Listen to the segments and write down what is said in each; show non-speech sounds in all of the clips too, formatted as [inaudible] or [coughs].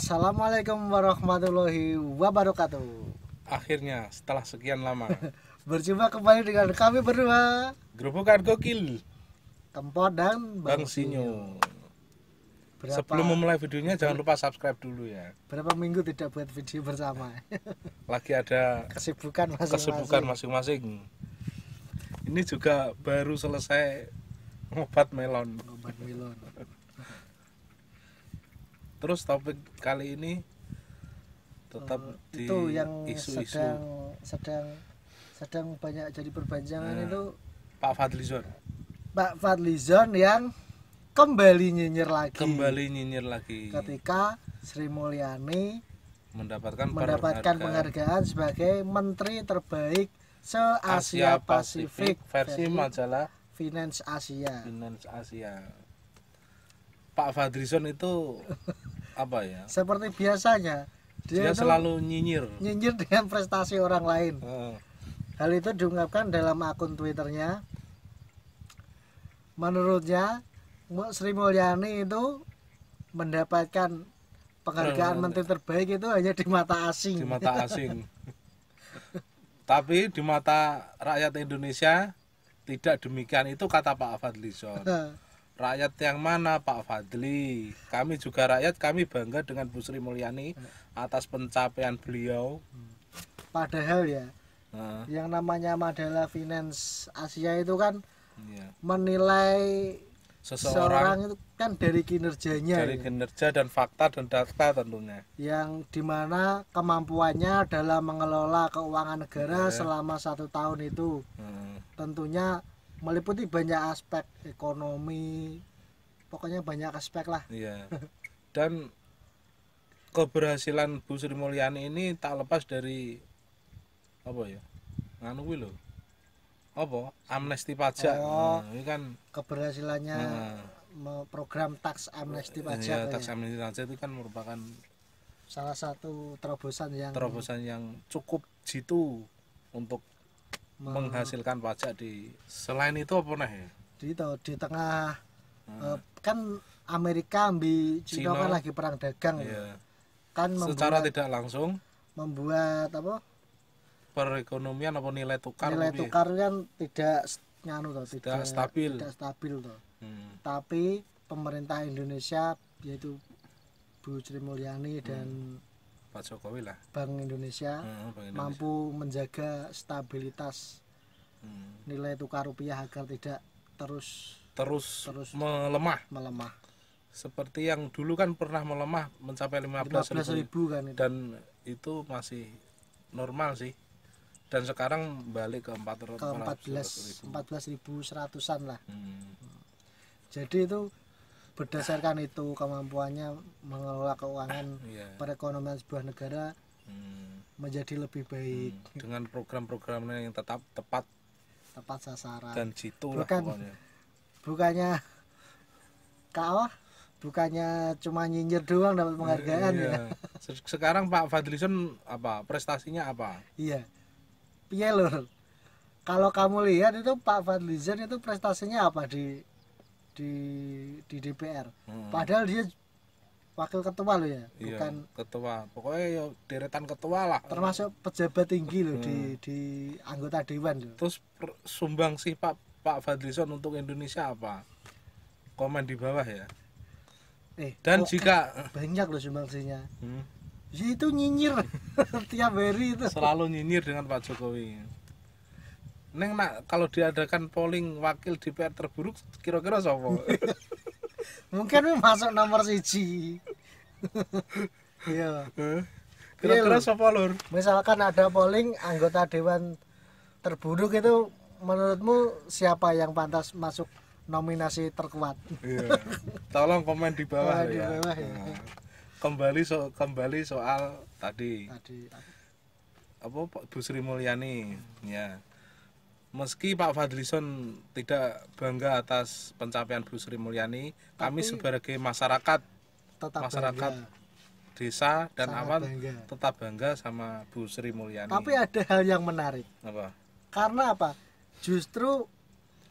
Assalamualaikum warahmatullahi wabarakatuh. Akhirnya setelah sekian lama [laughs] berjumpa kembali dengan kami berdua. Gerobokan gokil. Kempot dan Bang, Bang Sinyo. Berapa, Sebelum memulai videonya jangan lupa subscribe dulu ya. Berapa minggu tidak buat video bersama? [laughs] Lagi ada kesibukan masing-masing. Ini juga baru selesai ngobat melon. Ngobat melon terus topik kali ini tetap oh, di itu yang isu -isu. sedang sedang sedang banyak jadi perbincangan uh, itu Pak Fadlizon Pak Fadlizon yang kembali nyinyir lagi kembali nyinyir lagi ketika Sri Mulyani mendapatkan mendapatkan penghargaan, penghargaan sebagai menteri terbaik se Asia Pasifik versi, versi majalah Finance Asia Finance Asia Pak Fadlizon itu [laughs] apa ya seperti biasanya dia, dia selalu nyinyir nyinyir dengan prestasi orang lain uh. hal itu diungkapkan dalam akun twitternya menurutnya Sri Mulyani itu mendapatkan penghargaan uh, menteri terbaik itu hanya di mata asing di mata asing [laughs] tapi di mata rakyat Indonesia tidak demikian itu kata Pak Fadlison rakyat yang mana Pak Fadli kami juga rakyat kami bangga dengan Bu Sri Mulyani hmm. atas pencapaian beliau hmm. padahal ya nah. yang namanya Madala Finance Asia itu kan ya. menilai seseorang, seseorang itu kan dari kinerjanya dari ya. kinerja dan fakta dan data tentunya yang dimana kemampuannya dalam mengelola keuangan negara ya. selama satu tahun itu hmm. tentunya meliputi banyak aspek ekonomi pokoknya banyak aspek lah iya dan keberhasilan Bu Sri Mulyani ini tak lepas dari apa ya nganu lo apa amnesti pajak oh, nah, ini kan keberhasilannya nah, program tax amnesti pajak iya, ya. tax amnesti pajak itu kan merupakan salah satu terobosan yang terobosan yang cukup jitu untuk menghasilkan pajak di selain itu apa nih? di Di di tengah hmm. uh, kan Amerika ambil Cina, kan lagi perang dagang ya. iya. kan membuat, secara tidak langsung membuat apa perekonomian apa nilai tukar nilai lebih. tukar kan tidak nyanu tuh tidak, tidak stabil tidak stabil tuh Hmm. tapi pemerintah Indonesia yaitu Bu Sri Mulyani hmm. dan Pak Jokowi lah Bank Indonesia, hmm, Bank Indonesia. mampu menjaga stabilitas hmm. nilai tukar rupiah agar tidak terus terus, terus melemah melemah seperti yang dulu kan pernah melemah mencapai 15.000 15 kan itu. dan itu masih normal sih dan sekarang balik ke 14.000, ke 14 14.100-an lah hmm. jadi itu berdasarkan itu kemampuannya mengelola keuangan [coughs] yeah. perekonomian sebuah negara hmm. menjadi lebih baik hmm. dengan program-programnya yang tetap tepat tepat sasaran dan jitu bukan bukannya [laughs] kau bukannya cuma nyinyir doang dapat penghargaan iya. ya sekarang Pak Fadlison apa prestasinya apa iya piye lho kalau kamu lihat itu Pak Fadlison itu prestasinya apa di di di DPR hmm. padahal dia wakil ketua loh ya iya, bukan ketua pokoknya ya deretan ketua lah termasuk pejabat tinggi loh hmm. di di anggota dewan loh terus sumbang sih pak pak Fadlison untuk Indonesia apa komen di bawah ya eh, dan jika banyak loh sumbangsinya hmm. itu nyinyir [laughs] tiap hari itu selalu nyinyir dengan Pak Jokowi Neng nak kalau diadakan polling wakil DPR terburuk kira-kira siapa? [laughs] Mungkin masuk nomor siji. Iya. iya kira-kira siapa lur? Misalkan ada polling anggota dewan terburuk itu menurutmu siapa yang pantas masuk nominasi terkuat? Iya. Tolong komen di bawah ya. Di bawah, ya. Kembali so kembali soal tadi. Tadi. Apa Bu Sri Mulyani? Hmm. Ya Meski Pak Fadlison tidak bangga atas pencapaian Bu Sri Mulyani, Tapi kami sebagai masyarakat tetap masyarakat bangga. desa dan Sangat awan tetap bangga sama Bu Sri Mulyani. Tapi ada hal yang menarik. Apa? Karena apa? Justru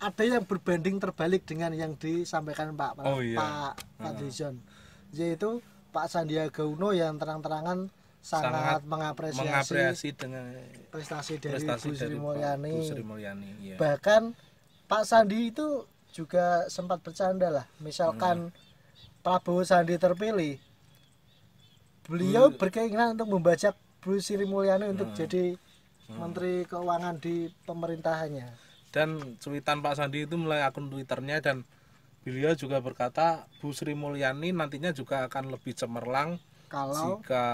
ada yang berbanding terbalik dengan yang disampaikan Pak oh, iya. Pak iya. Fadlison, yaitu Pak Sandiaga Uno yang terang-terangan sangat, sangat mengapresiasi, mengapresiasi dengan prestasi dari prestasi Bu Sri Mulyani. Bu Sri Mulyani ya. Bahkan Pak Sandi itu juga sempat bercanda lah. Misalkan hmm. Prabowo Sandi terpilih, beliau Bu, berkeinginan untuk membajak Bu Sri Mulyani untuk hmm. jadi hmm. Menteri Keuangan di pemerintahannya. Dan cuitan Pak Sandi itu melalui akun Twitternya dan beliau juga berkata Bu Sri Mulyani nantinya juga akan lebih cemerlang kalau jika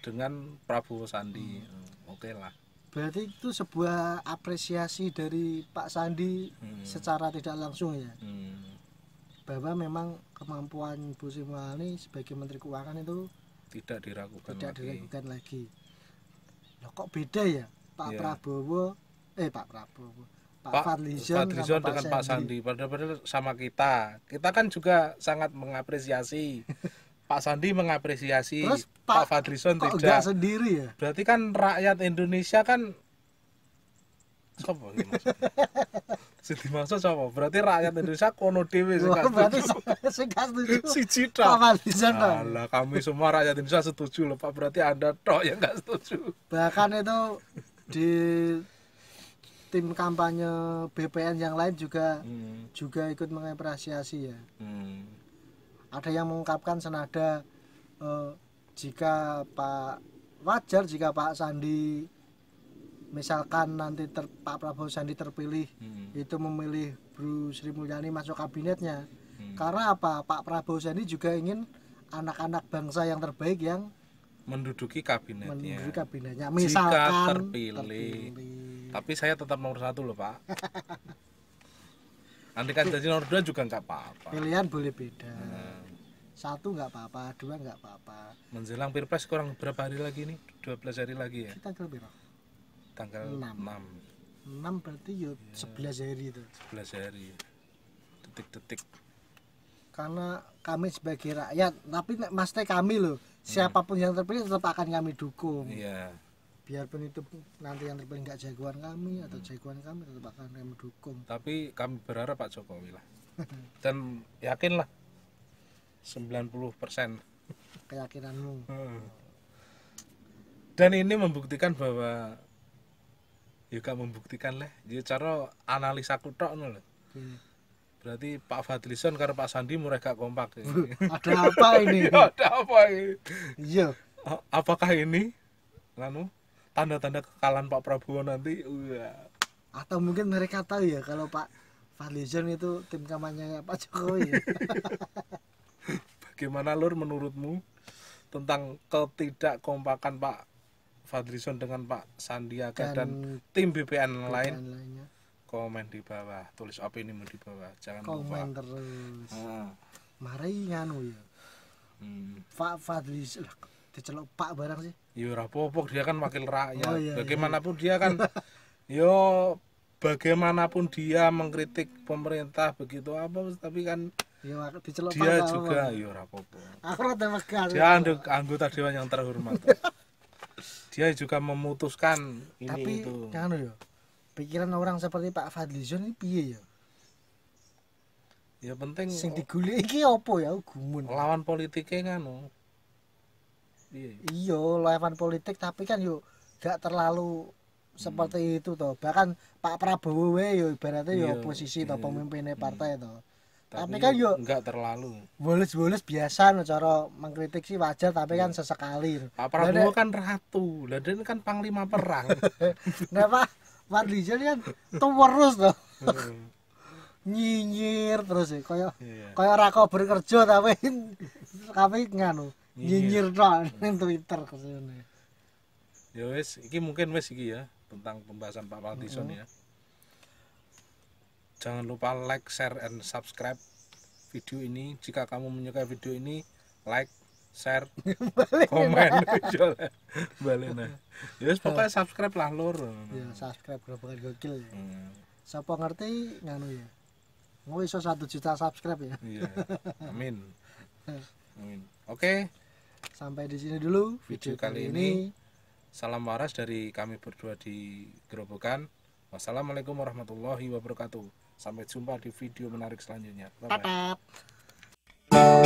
dengan Prabowo Sandi hmm. oke okay lah berarti itu sebuah apresiasi dari Pak Sandi hmm. secara tidak langsung ya hmm. bahwa memang kemampuan Bu Simulani sebagai Menteri Keuangan itu tidak diragukan tidak lagi. diragukan lagi Loh, kok beda ya Pak yeah. Prabowo eh Pak Prabowo Pak, Pak Fadlizon dengan Pak Sandi. Pak Sandi padahal sama kita kita kan juga sangat mengapresiasi [laughs] Pak Sandi mengapresiasi Terus Pak, Pak Fadlison kok tidak sendiri ya berarti kan rakyat Indonesia kan Sopo [laughs] sing dimaksud sapa? Berarti rakyat Indonesia kono dhewe sing gak berarti [laughs] sing gak setuju. Siji tok. Alah, kami semua rakyat Indonesia setuju loh Pak. Berarti Anda tok yang gak setuju. Bahkan itu di tim kampanye BPN yang lain juga hmm. juga ikut mengapresiasi ya. Hmm ada yang mengungkapkan senada eh, jika Pak wajar jika Pak Sandi misalkan nanti ter, Pak Prabowo Sandi terpilih hmm. itu memilih Bru Sri Mulyani masuk kabinetnya hmm. karena apa Pak Prabowo Sandi juga ingin anak-anak bangsa yang terbaik yang menduduki kabinetnya menduduki kabinetnya misalkan jika terpilih, terpilih. tapi saya tetap nomor satu loh Pak Nanti kan jadi nomor dua juga nggak apa-apa. Pilihan boleh beda. Hmm satu nggak apa-apa dua nggak apa-apa menjelang pilpres kurang berapa hari lagi nih 12 hari lagi ya kita tanggal berapa tanggal enam. enam 6 berarti yuk ya, iya. sebelas hari itu sebelas hari detik-detik karena kami sebagai rakyat tapi maksudnya kami loh hmm. siapapun yang terpilih tetap akan kami dukung iya biarpun itu nanti yang terpilih nggak jagoan kami atau hmm. jagoan kami tetap akan kami dukung tapi kami berharap Pak Jokowi lah [laughs] dan yakinlah 90% keyakinanmu hmm. dan ini membuktikan bahwa juga ya membuktikan lah ya cara analisa kutok nol hmm. berarti Pak Fadlison karena Pak Sandi mereka kompak ya. [laughs] ada apa ini ya, [laughs] ada apa ini iya apakah ini lalu tanda-tanda kekalahan Pak Prabowo nanti atau mungkin mereka tahu ya kalau Pak Fadlison itu tim kampanye Pak Jokowi [laughs] Bagaimana Lur menurutmu tentang ketidakkompakan Pak Fadlison dengan Pak Sandiaga dan, dan tim BPN, lain? Lainnya. Komen di bawah, tulis opini di bawah. Jangan Komen lupa. terus. Ah. Mari nganu ya. Hmm. Pak Fadlison, diceluk Pak barang sih. Ya ora popok dia kan wakil rakyat. Oh, iya, iya. bagaimanapun iya. dia kan [laughs] yo bagaimanapun dia mengkritik pemerintah begitu apa tapi kan Ya, dicelok Dia juga ya ora apa-apa. Aku rada megah. Dia anduk, anggota dewan yang terhormat. [laughs] dia juga memutuskan ini Tapi, Tapi kan ya. Pikiran orang seperti Pak Fadli Zon ini piye ya? Ya penting sing diguli iki apa ya oh, gumun. Lawan politiknya kan Iya, lawan politik tapi kan yuk gak terlalu seperti hmm. itu toh. Bahkan Pak Prabowo we yo ibaratnya yo posisi atau pemimpinnya partai toh. tapi, kan yuk enggak terlalu bolos-bolos biasa cara mengkritik sih wajar tapi kan sesekali Pak Prabowo kan ratu Laden kan panglima perang [laughs] nah Pak Pak kan terus tuh hmm. nyinyir terus sih kaya kaya rako bekerja tapi [laughs] tapi nganu nyinyir doang [laughs] di Twitter kesini ya wes ini mungkin wes iki ya tentang pembahasan Pak Partison ya Jangan lupa like, share, and subscribe video ini. Jika kamu menyukai video ini, like, share, [laughs] komen, [laughs] balena. Ya yes, pokoknya [laughs] subscribe lah lur. Ya subscribe gerobongan gokil. Hmm. Siapa ngerti nganu ya. Mau iso satu juta subscribe ya. Iya. Amin. Amin. Oke. Sampai di sini dulu video, kali ini. ini. Salam waras dari kami berdua di Gerobokan. Wassalamualaikum warahmatullahi wabarakatuh. Sampai jumpa di video menarik selanjutnya. Bye -bye.